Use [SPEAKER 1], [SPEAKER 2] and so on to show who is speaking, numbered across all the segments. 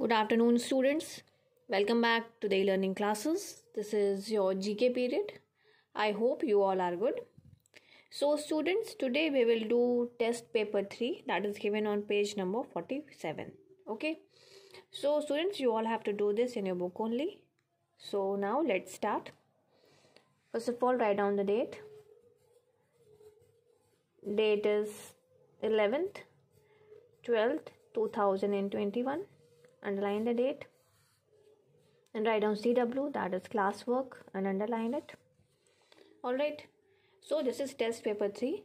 [SPEAKER 1] Good afternoon, students. Welcome back to the e-learning classes. This is your GK period. I hope you all are good. So, students, today we will do test paper 3 that is given on page number 47. Okay. So, students, you all have to do this in your book only. So, now let's start. First of all, write down the date. Date is 11th, 12th, 2021 underline the date and write down CW that is classwork and underline it. Alright, so this is test paper 3.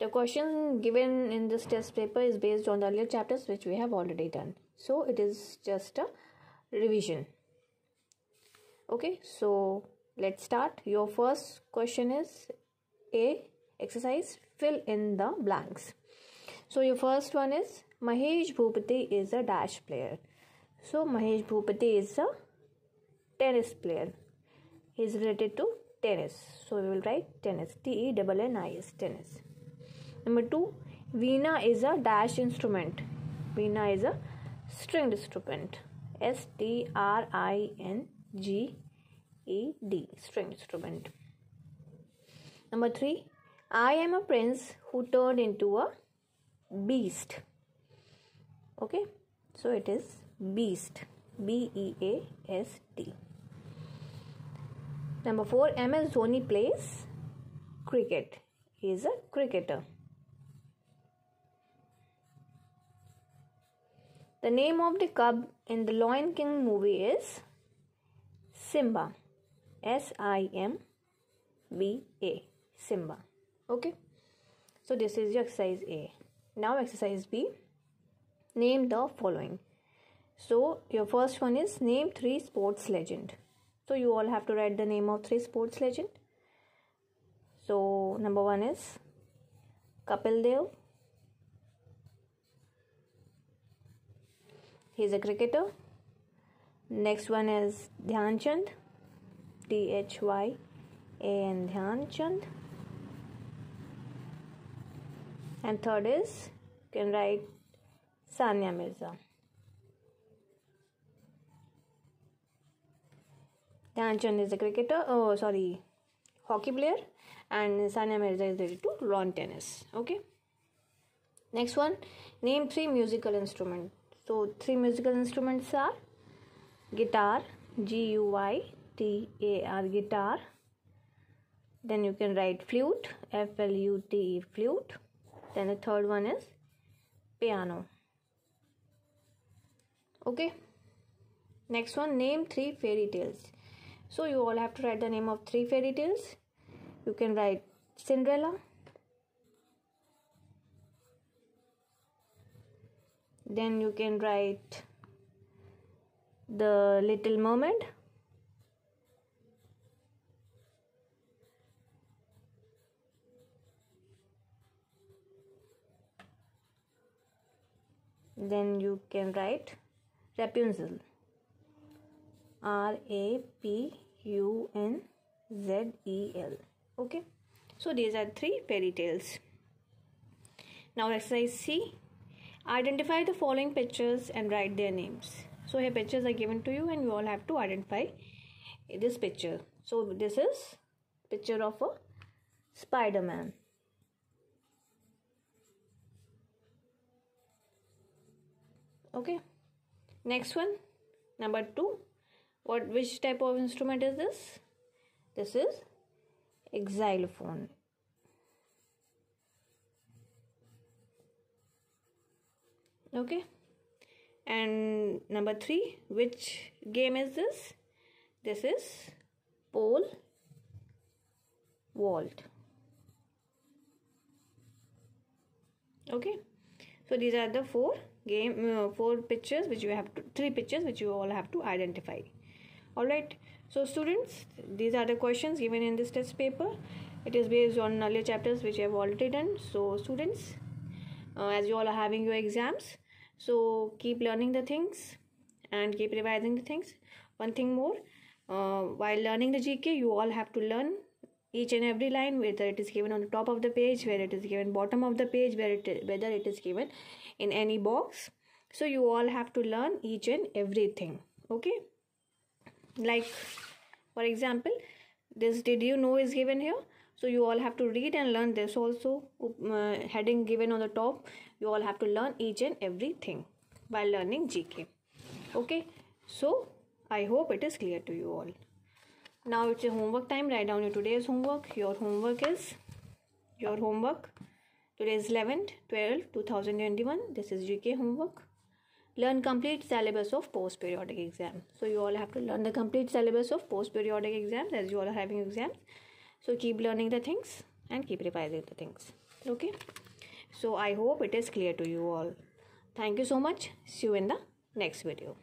[SPEAKER 1] The question given in this test paper is based on the earlier chapters which we have already done. So it is just a revision. Okay, so let's start. Your first question is A exercise fill in the blanks. So your first one is Mahesh Bhupati is a dash player. So Mahesh Bhupati is a tennis player. He is related to tennis. So we will write tennis. double N I S tennis. Number two, Veena is a dash instrument. Veena is a stringed instrument. S T R I N G E D string instrument. Number three, I am a prince who turned into a beast. Okay, so it is beast B E A S T. Number 4 MS Dhoni plays cricket. He is a cricketer. The name of the cub in the Lion King movie is Simba. S I M B A. Simba. Okay. So this is your exercise A. Now exercise B. Name the following so your first one is name three sports legend. So you all have to write the name of three sports legend. So number one is Kapil Dev. He is a cricketer. Next one is Dhyan Chand. D H Y A N Dhyan Chand. And third is can write Sanya Mirza. Dhyanchan is a cricketer, oh sorry, hockey player, and Sania Mirza is related to lawn tennis. Okay. Next one, name three musical instruments. So three musical instruments are guitar, G U Y T A R guitar. Then you can write flute, F L U T E flute. Then the third one is piano. Okay. Next one, name three fairy tales so you all have to write the name of three fairy tales you can write cinderella then you can write the little mermaid then you can write rapunzel R A P U N Z E L. Okay, so these are three fairy tales. Now, exercise C identify the following pictures and write their names. So, here pictures are given to you, and you all have to identify this picture. So, this is picture of a Spider Man. Okay, next one number two what which type of instrument is this this is xylophone okay and number 3 which game is this this is pole vault okay so these are the four game uh, four pictures which you have to three pictures which you all have to identify Alright, so students, these are the questions given in this test paper. It is based on earlier chapters which I have already done. So students, uh, as you all are having your exams, so keep learning the things and keep revising the things. One thing more, uh, while learning the GK, you all have to learn each and every line whether it is given on the top of the page whether it is given bottom of the page where it whether it is given in any box so you all have to learn each and everything okay like for example this did you know is given here so you all have to read and learn this also uh, heading given on the top you all have to learn each and everything while learning gk okay so i hope it is clear to you all now it's your homework time write down your today's homework your homework is your homework today is 11 12 2021 this is gk homework learn complete syllabus of post periodic exam so you all have to learn the complete syllabus of post periodic exams as you all are having exams so keep learning the things and keep revising the things okay so i hope it is clear to you all thank you so much see you in the next video